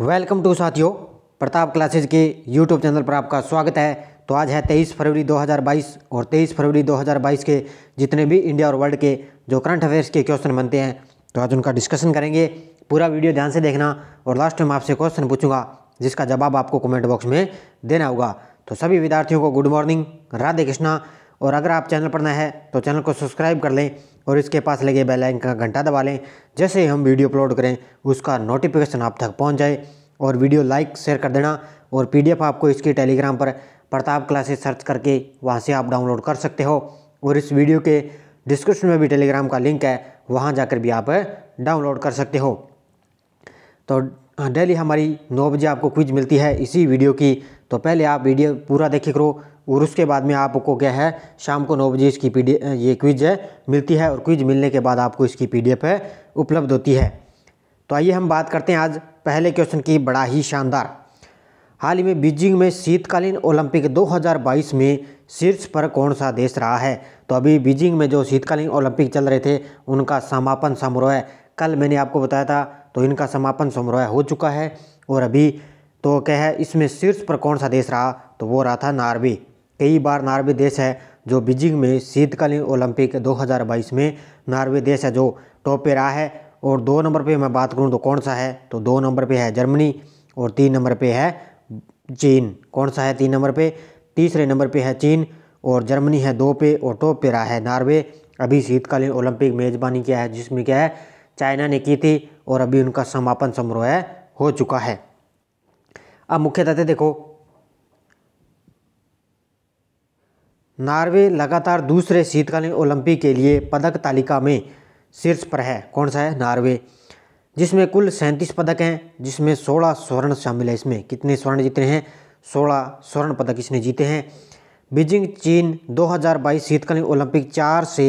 welcome to साथियों Pratap classes के YouTube channel पर आपका स्वागत है तो आज है 23 फरवरी 2022 और 23 फरवरी 2022 के जितने भी इंडिया और वर्ल्ड के जो करंट अफेयर्स के क्वेश्चन बनते हैं तो आज उनका डिस्कशन करेंगे पूरा वीडियो ध्यान से देखना और लास्ट में आपसे क्वेश्चन पूछूंगा जिसका जवाब आपको कमेंट बॉक्स में देना होगा तो सभी विद्यार्थियों को गुड मॉर्निंग राधे कृष्णा और अगर आप चैनल पर नए हैं तो चैनल को सब्सक्राइब कर लें और इसके पास लगे बेल आइकन का घंटा दबा लें जैसे हम वीडियो अपलोड करें उसका नोटिफिकेशन आप तक पहुंच जाए और वीडियो लाइक शेयर कर देना और पीडीएफ आपको इसके टेलीग्राम पर प्रताप क्लासेस सर्च करके वहाँ से आप डाउनलोड कर सकते हो और इस वीडियो के डिस्क्रिप्शन में भी टेलीग्राम का लिंक है वहाँ जाकर भी आप डाउनलोड कर सकते हो तो हाँ, डेली हमारी नौ बजे आपको क्विज मिलती है इसी वीडियो की तो पहले आप वीडियो पूरा देखे करो और उसके बाद में आपको क्या है शाम को नौ बजे इसकी पी ये क्विज है मिलती है और क्विज मिलने के बाद आपको इसकी पी है उपलब्ध होती है तो आइए हम बात करते हैं आज पहले क्वेश्चन की बड़ा ही शानदार हाल ही में बीजिंग में शीतकालीन ओलंपिक 2022 में शीर्ष पर कौन सा देश रहा है तो अभी बीजिंग में जो शीतकालीन ओलंपिक चल रहे थे उनका समापन समारोह कल मैंने आपको बताया था तो इनका समापन समारोह हो चुका है और अभी तो क्या है इसमें शीर्ष पर कौन सा देश रहा तो वो रहा था नार्वे कई बार नार्वे देश है जो बीजिंग में शीतकालीन ओलंपिक 2022 में नार्वे देश है जो टॉप पे रहा है और दो नंबर पे मैं बात करूँ तो कौन सा है तो दो नंबर पे है जर्मनी और तीन नंबर पे है चीन कौन सा है तीन नंबर पे तीसरे नंबर पे है चीन और जर्मनी है दो पे और टॉप पे रहा है नार्वे अभी शीतकालीन ओलंपिक मेज़बानी किया है जिसमें क्या है चाइना ने की थी और अभी उनका समापन समारोह है हो चुका है अब मुख्य तथ्य देखो नार्वे लगातार दूसरे शीतकालीन ओलंपिक के लिए पदक तालिका में शीर्ष पर है कौन सा है नार्वे जिसमें कुल सैंतीस पदक हैं जिसमें सोलह स्वर्ण शामिल है इसमें कितने स्वर्ण जीते हैं सोलह स्वर्ण पदक इसने जीते हैं बीजिंग चीन 2022 शीतकालीन ओलंपिक 4 से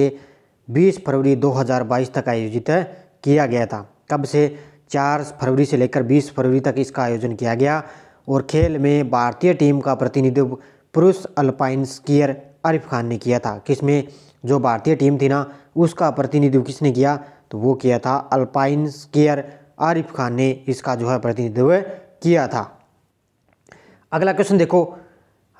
20 फरवरी 2022 तक आयोजित किया गया था कब से 4 फरवरी से लेकर 20 फरवरी तक इसका आयोजन किया गया और खेल में भारतीय टीम का प्रतिनिधित्व पुरुष अल्पाइन स्कीयर आरिफ खान ने किया था किसमें जो भारतीय टीम थी ना उसका प्रतिनिधित्व किसने किया तो वो किया था अल्पाइन स्केयर आरिफ खान ने इसका जो है प्रतिनिधित्व किया था अगला क्वेश्चन देखो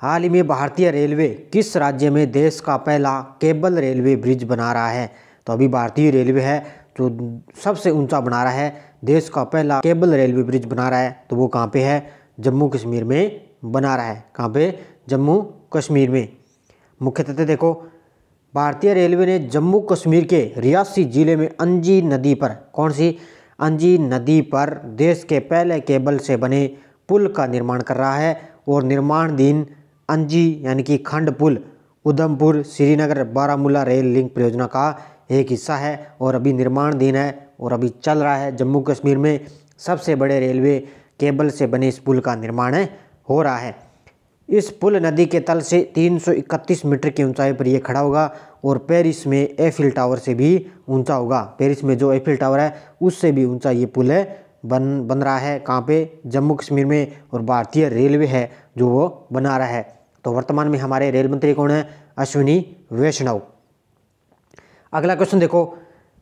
हाल ही में भारतीय रेलवे किस राज्य में देश का पहला केबल रेलवे ब्रिज बना रहा है तो अभी भारतीय रेलवे है जो सबसे ऊंचा बना रहा है देश का पहला केबल रेलवे ब्रिज बना रहा है तो वो कहाँ पे है जम्मू कश्मीर में बना रहा है कहाँ पे जम्मू कश्मीर में मुख्यतः देखो भारतीय रेलवे ने जम्मू कश्मीर के रियासी ज़िले में अंजी नदी पर कौन सी अंजी नदी पर देश के पहले केबल से बने पुल का निर्माण कर रहा है और निर्माणधीन अंजी यानी कि खंड पुल उधमपुर श्रीनगर बारामूला रेल लिंक परियोजना का एक हिस्सा है और अभी निर्माणधीन है और अभी चल रहा है जम्मू कश्मीर में सबसे बड़े रेलवे केबल से बने इस पुल का निर्माण हो रहा है इस पुल नदी के तल से 331 मीटर की ऊंचाई पर यह खड़ा होगा और पेरिस में एफिल टावर से भी ऊंचा होगा पेरिस में जो एफिल टावर है उससे भी ऊंचा ये पुल है बन बन रहा है कहाँ पे जम्मू कश्मीर में और भारतीय रेलवे है जो वो बना रहा है तो वर्तमान में हमारे रेल मंत्री कौन है अश्विनी वैष्णव अगला क्वेश्चन देखो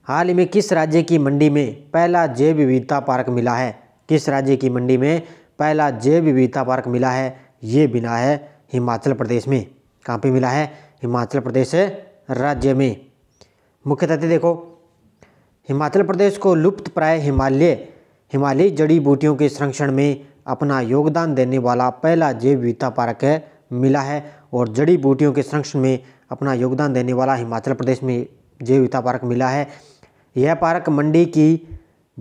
हाल ही में किस राज्य की मंडी में पहला जैव विविधता पार्क मिला है किस राज्य की मंडी में पहला जैव विविधता पार्क मिला है ये मिला है हिमाचल प्रदेश में कहाँ पे मिला है हिमाचल प्रदेश राज्य में मुख्य तथ्य देखो हिमाचल प्रदेश को लुप्त प्राय हिमालय हिमालयी जड़ी बूटियों के संरक्षण में अपना योगदान देने वाला पहला जैव विविधता पार्क है मिला है और जड़ी बूटियों के संरक्षण में अपना योगदान देने वाला हिमाचल प्रदेश में जैव विविधता पार्क मिला है यह पार्क मंडी की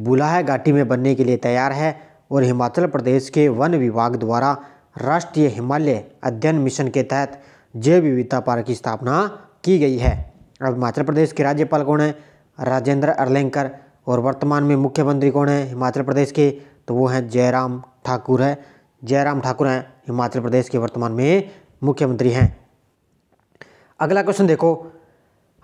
बुलाह घाटी में बनने के लिए तैयार है और हिमाचल प्रदेश के वन विभाग द्वारा राष्ट्रीय हिमालय अध्ययन मिशन के तहत जैव विविधता पार्क की स्थापना की गई है अब हिमाचल प्रदेश के राज्यपाल कौन है राजेंद्र अर्लेंकर और वर्तमान में मुख्यमंत्री कौन है हिमाचल प्रदेश के तो वो हैं जयराम ठाकुर है जयराम ठाकुर हैं हिमाचल प्रदेश के वर्तमान में मुख्यमंत्री हैं अगला क्वेश्चन देखो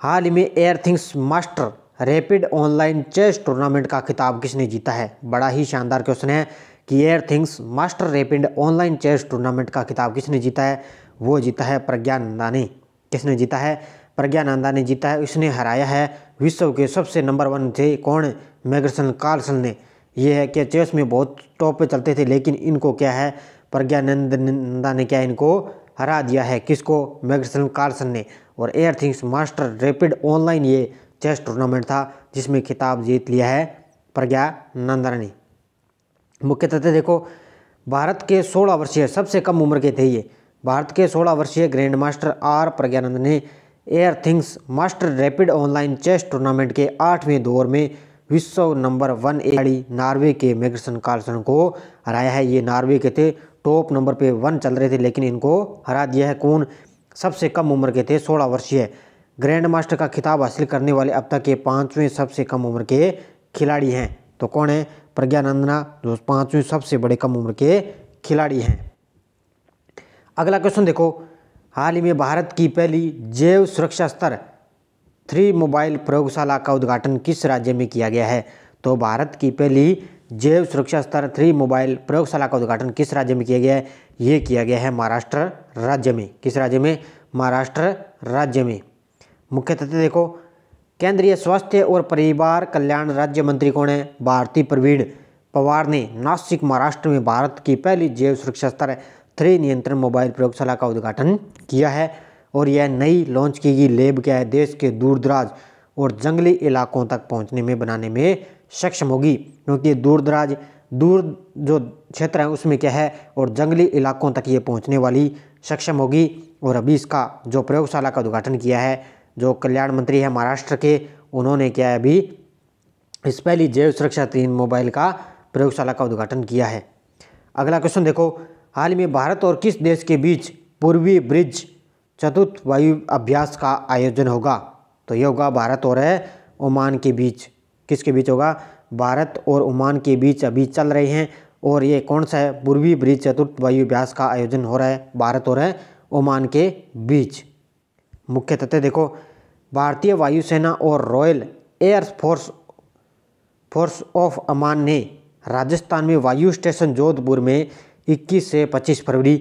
हाल ही में Airthings master rapid online chess tournament का खिताब किसने जीता है बड़ा ही शानदार क्वेश्चन है Airthings master rapid online chess tournament का खिताब किसने जीता है वो जीता है नंदा ने किसने जीता है प्रज्ञानंदा ने जीता है उसने हराया है विश्व के सबसे नंबर वन थे कौन मैगरसन कार्लसन ने यह है कि चेस में बहुत टॉप पे चलते थे लेकिन इनको क्या है प्रज्ञा नंदा ने क्या इनको हरा दिया है किसको मैगरसन कार्लसन ने और Airthings master rapid online ये चेस टूर्नामेंट था जिसमें खिताब जीत लिया है नंदा ने मुख्यतः देखो भारत के सोलह वर्षीय सबसे कम उम्र के थे ये भारत के सोलह वर्षीय ग्रैंड मास्टर आर प्रज्ञानंद ने Airthings master rapid online chess tournament के आठवें दौर में विश्व नंबर वन खिलाड़ी नार्वे के मेगसन कार्लसन को हराया है ये नार्वे के थे टॉप नंबर पे वन चल रहे थे लेकिन इनको हरा दिया है कौन सबसे कम उम्र के थे सोलह वर्षीय ग्रैंड मास्टर का खिताब हासिल करने वाले अब तक के पाँचवें सबसे कम उम्र के खिलाड़ी हैं तो कौन है प्रज्ञानंदना जो पांचवें सबसे बड़े कम उम्र के खिलाड़ी हैं अगला क्वेश्चन देखो हाल ही में भारत की पहली जैव सुरक्षा स्तर थ्री मोबाइल प्रयोगशाला का उद्घाटन किस राज्य में किया गया है तो भारत की पहली जैव सुरक्षा स्तर थ्री मोबाइल प्रयोगशाला का उद्घाटन किस राज्य में किया गया है ये किया गया है महाराष्ट्र राज्य में किस राज्य में महाराष्ट्र राज्य में मुख्य तथ्य देखो केंद्रीय स्वास्थ्य और परिवार कल्याण राज्य मंत्री कौन है भारती प्रवीण पवार ने नासिक महाराष्ट्र में भारत की पहली जैव सुरक्षा स्तर थ्री नियंत्रण मोबाइल प्रयोगशाला का उद्घाटन किया है और यह नई लॉन्च की गई लेब क्या है देश के दूरदराज और जंगली इलाकों तक पहुंचने में बनाने में सक्षम होगी क्योंकि दूरदराज दूर जो क्षेत्र है उसमें क्या है और जंगली इलाकों तक ये पहुंचने वाली सक्षम होगी और अभी इसका जो प्रयोगशाला का उद्घाटन किया है जो कल्याण मंत्री है महाराष्ट्र के उन्होंने क्या है अभी इस पहली जैव सुरक्षा तीन मोबाइल का प्रयोगशाला का उद्घाटन किया है अगला क्वेश्चन देखो हाल में भारत और किस देश के बीच पूर्वी ब्रिज चतुर्थ वायु अभ्यास का आयोजन होगा तो यह होगा भारत और है ओमान के बीच किसके बीच होगा भारत और ओमान के बीच अभी चल रहे हैं और ये कौन सा है पूर्वी ब्रिज चतुर्थ वायु अभ्यास का आयोजन हो रहा है भारत और है ओमान के बीच मुख्य तथ्य देखो भारतीय वायुसेना और royal air force force of Oman ने राजस्थान में वायु स्टेशन जोधपुर में 21 से 25 फरवरी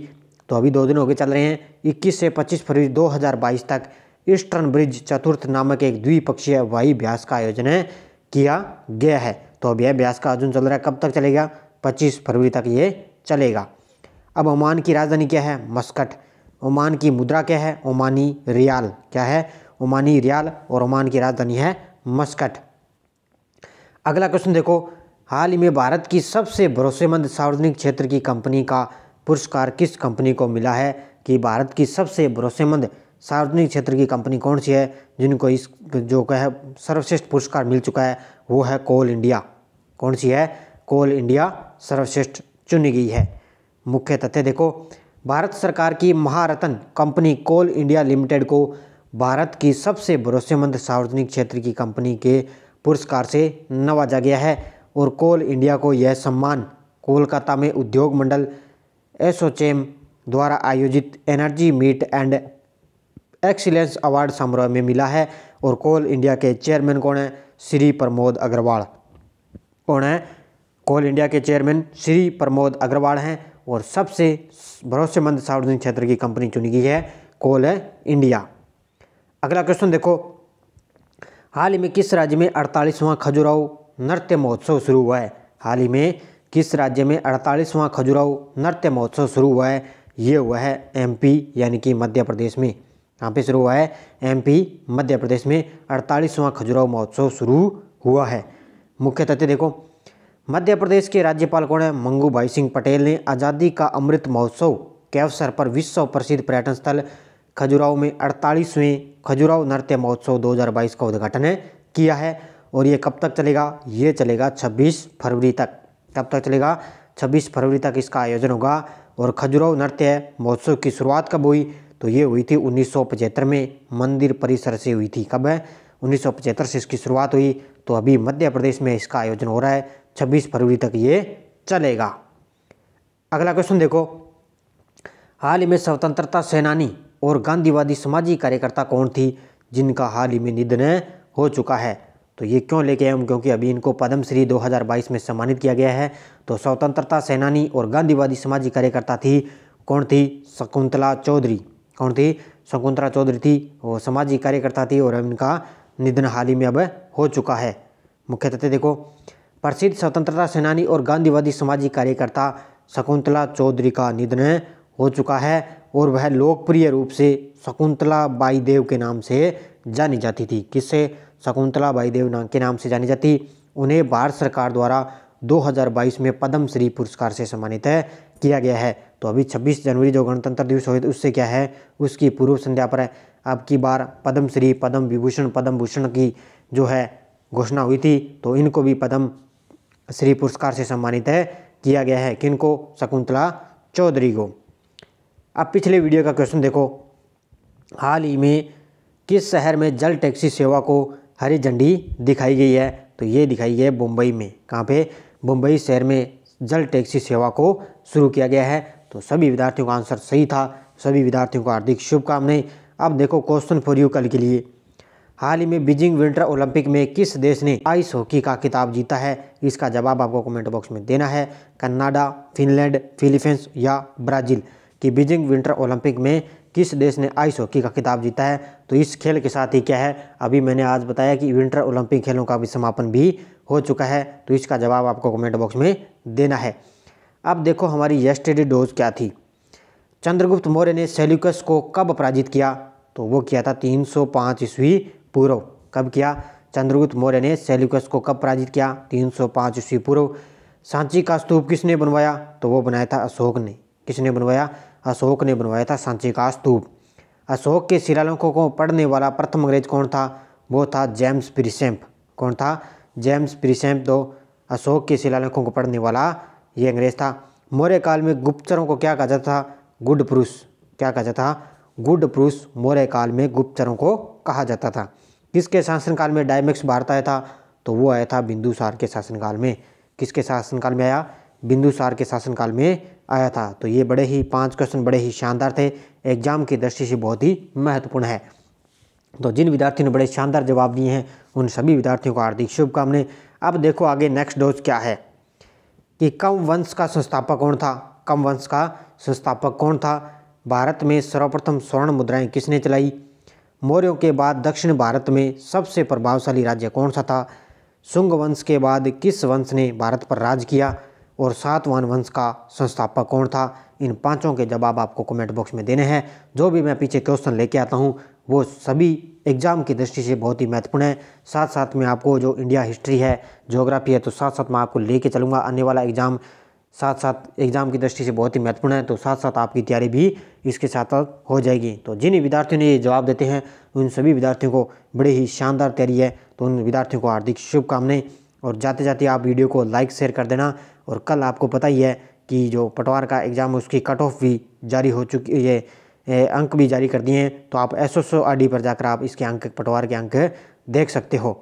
तो अभी दो दिन हो गए चल रहे हैं 21 से 25 फरवरी 2022 तक ईस्टर्न ब्रिज चतुर्थ नामक एक द्विपक्षीय वायु अभ्यास का आयोजन किया गया है तो अब यह अभ्यास का आयोजन चल रहा है कब तक चलेगा 25 फरवरी तक ये चलेगा अब ओमान की राजधानी क्या है मस्कट ओमान की मुद्रा क्या है ओमानी रियाल क्या है ओमानी रियाल और ओमान की राजधानी है मस्कट अगला क्वेश्चन देखो हाल ही में भारत की सबसे भरोसेमंद सार्वजनिक क्षेत्र की कंपनी का पुरस्कार किस कंपनी को मिला है कि भारत की सबसे भरोसेमंद सार्वजनिक क्षेत्र की कंपनी कौन सी है जिनको इस जो कह सर्वश्रेष्ठ पुरस्कार मिल चुका है वो है कोल इंडिया कौन सी है कोल इंडिया सर्वश्रेष्ठ चुनी गई है मुख्य तथ्य देखो भारत सरकार की महारत्न कंपनी कोल इंडिया लिमिटेड को भारत की सबसे भरोसेमंद सार्वजनिक क्षेत्र की कंपनी के पुरस्कार से नवाजा गया है और कोल इंडिया को यह सम्मान कोलकाता में उद्योग मंडल एसोचेम द्वारा आयोजित energy meet and excellence award समारोह में मिला है और कोल इंडिया के चेयरमैन कौन है श्री प्रमोद अग्रवाल कौन है कोल इंडिया के चेयरमैन श्री प्रमोद अग्रवाल हैं और सबसे भरोसेमंद सार्वजनिक क्षेत्र की कंपनी चुनी गई है कोल इंडिया अगला क्वेश्चन देखो हाल ही में किस राज्य में अड़तालीसवां खजुराहो नृत्य महोत्सव शुरू हुआ है हाल ही में किस राज्य में अड़तालीसवां खजुराहो नृत्य महोत्सव शुरू हुआ है ये हुआ है एमपी यानी कि मध्य प्रदेश में यहाँ पे शुरू हुआ है एमपी मध्य प्रदेश में अड़तालीसवां खजुराहो महोत्सव शुरू हुआ है मुख्य तथ्य देखो मध्य प्रदेश के राज्यपाल कौन है मंगू भाई सिंह पटेल ने आज़ादी का अमृत महोत्सव के अवसर पर विश्व प्रसिद्ध पर्यटन स्थल खजुराहो में अड़तालीसवें खजुराहो नृत्य महोत्सव 2022 का उद्घाटन किया है और ये कब तक चलेगा ये चलेगा 26 फरवरी तक कब तक चलेगा 26 फरवरी तक इसका आयोजन होगा और खजुराहो नृत्य महोत्सव की शुरुआत कब हुई तो ये हुई थी उन्नीस में मंदिर परिसर से हुई थी कब है उन्नीस से इसकी शुरुआत हुई तो अभी मध्य प्रदेश में इसका आयोजन हो रहा है छब्बीस फरवरी तक ये चलेगा अगला क्वेश्चन देखो हाल ही में स्वतंत्रता सेनानी और गांधीवादी समाजी कार्यकर्ता कौन थी जिनका हाल ही में निधन हो चुका है तो ये क्यों लेके आए हम क्योंकि अभी इनको पद्मश्री 2022 में सम्मानित किया गया है तो स्वतंत्रता सेनानी और गांधीवादी समाजी कार्यकर्ता थी कौन थी शकुंतला चौधरी कौन थी शकुंतला चौधरी थी वो समाजी कार्यकर्ता थी और इनका निधन हाल ही में अब हो चुका है मुख्य तथ्य देखो प्रसिद्ध स्वतंत्रता सेनानी और गांधीवादी समाजी कार्यकर्ता शकुंतला चौधरी का निधन हो चुका है और वह लोकप्रिय रूप से शकुंतला बाई देव के नाम से जानी जाती थी किससे शकुंतला बाई देव नाम के नाम से जानी जाती उन्हें भारत सरकार द्वारा 2022 में पद्मश्री पुरस्कार से सम्मानित है किया गया है तो अभी 26 जनवरी जो गणतंत्र दिवस हो तो उससे क्या है उसकी पूर्व संध्या पर है अब की बार पद्मश्री पद्म विभूषण पद्म भूषण की जो है घोषणा हुई थी तो इनको भी पद्म श्री पुरस्कार से सम्मानित है किया गया है किनको शकुंतला चौधरी को अब पिछले वीडियो का क्वेश्चन देखो हाल ही में किस शहर में जल टैक्सी सेवा को हरी झंडी दिखाई गई है तो ये दिखाई गई है मुंबई में कहाँ पे मुंबई शहर में जल टैक्सी सेवा को शुरू किया गया है तो सभी विद्यार्थियों का आंसर सही था सभी विद्यार्थियों को हार्दिक शुभकामनाएं अब देखो क्वेश्चन फॉर यू कल के लिए हाल ही में बीजिंग विंटर ओलंपिक में किस देश ने आइस हॉकी का किताब जीता है इसका जवाब आपको कमेंट बॉक्स में देना है कनाडा फिनलैंड फिलीपींस या ब्राज़ील कि बीजिंग विंटर ओलंपिक में किस देश ने आइस हॉकी का खिताब जीता है तो इस खेल के साथ ही क्या है अभी मैंने आज बताया कि विंटर ओलंपिक खेलों का भी समापन भी हो चुका है तो इसका जवाब आपको कमेंट बॉक्स में देना है अब देखो हमारी यस्टडी डोज क्या थी चंद्रगुप्त मौर्य ने सेल्यूकस को कब पराजित किया तो वो किया था तीन ईस्वी पूर्व कब किया चंद्रगुप्त मौर्य ने सेल्यूकस को कब पराजित किया तीन ईस्वी पूर्व सांची का स्तूप किसने बनवाया तो वो बनाया था अशोक ने किसने बनवाया अशोक ने बनवाया था सांची का स्तूप अशोक के शिलालेखों को पढ़ने वाला प्रथम अंग्रेज कौन था वो था जेम्स प्रिसेम्प कौन था जेम्स प्रिसेम्प तो अशोक के शिलालेखों को पढ़ने वाला ये अंग्रेज था मौर्य काल में गुप्तचरों को क्या कहा जाता था गुड पुरुष क्या कहा जाता था गुड पुरुष मौर्य काल में गुप्तचरों को कहा जाता था किसके शासनकाल में डायमेक्स भारत आया था तो वो आया था बिंदुसार के शासनकाल में किसके शासनकाल में आया बिंदुसार के शासनकाल में आया था तो ये बड़े ही पांच क्वेश्चन बड़े ही शानदार थे एग्जाम की दृष्टि से बहुत ही महत्वपूर्ण है तो जिन विद्यार्थियों ने बड़े शानदार जवाब दिए हैं उन सभी विद्यार्थियों को हार्दिक शुभकामनाएं अब देखो आगे नेक्स्ट डोज क्या है कि कम वंश का संस्थापक कौन था कम वंश का संस्थापक कौन था भारत में सर्वप्रथम स्वर्ण मुद्राएं किसने चलाई मौर्यों के बाद दक्षिण भारत में सबसे प्रभावशाली राज्य कौन सा था शुंग वंश के बाद किस वंश ने भारत पर राज किया और सातवान वंश का संस्थापक कौन था इन पांचों के जवाब आपको कमेंट बॉक्स में देने हैं जो भी मैं पीछे क्वेश्चन लेके आता हूँ वो सभी एग्जाम की दृष्टि से बहुत ही महत्वपूर्ण है साथ साथ में आपको जो इंडिया हिस्ट्री है जोग्राफी है तो साथ साथ मैं आपको लेके चलूँगा आने वाला एग्जाम साथ साथ एग्जाम की दृष्टि से बहुत ही महत्वपूर्ण है तो साथ साथ आपकी तैयारी भी इसके साथ साथ हो जाएगी तो जिन विद्यार्थियों ने ये जवाब देते हैं उन सभी विद्यार्थियों को बड़े ही शानदार तैयारी है तो उन विद्यार्थियों को हार्दिक शुभकामनाएं और जाते जाते आप वीडियो को लाइक शेयर कर देना और कल आपको पता ही है कि जो पटवार का एग्ज़ाम उसकी कट ऑफ भी जारी हो चुकी है अंक भी जारी कर दिए हैं तो आप एस एस पर जाकर आप इसके अंक पटवार के अंक देख सकते हो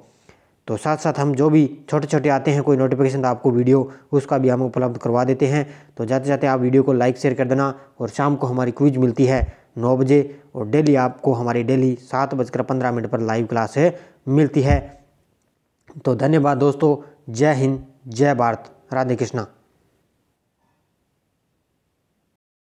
तो साथ साथ हम जो भी छोटे छोटे आते हैं कोई नोटिफिकेशन तो आपको वीडियो उसका भी हम उपलब्ध करवा देते हैं तो जाते जाते आप वीडियो को लाइक शेयर कर देना और शाम को हमारी क्विज मिलती है नौ बजे और डेली आपको हमारी डेली सात बजकर पंद्रह मिनट पर लाइव क्लास मिलती है तो धन्यवाद दोस्तों जय हिंद जय भारत राधे कृष्णा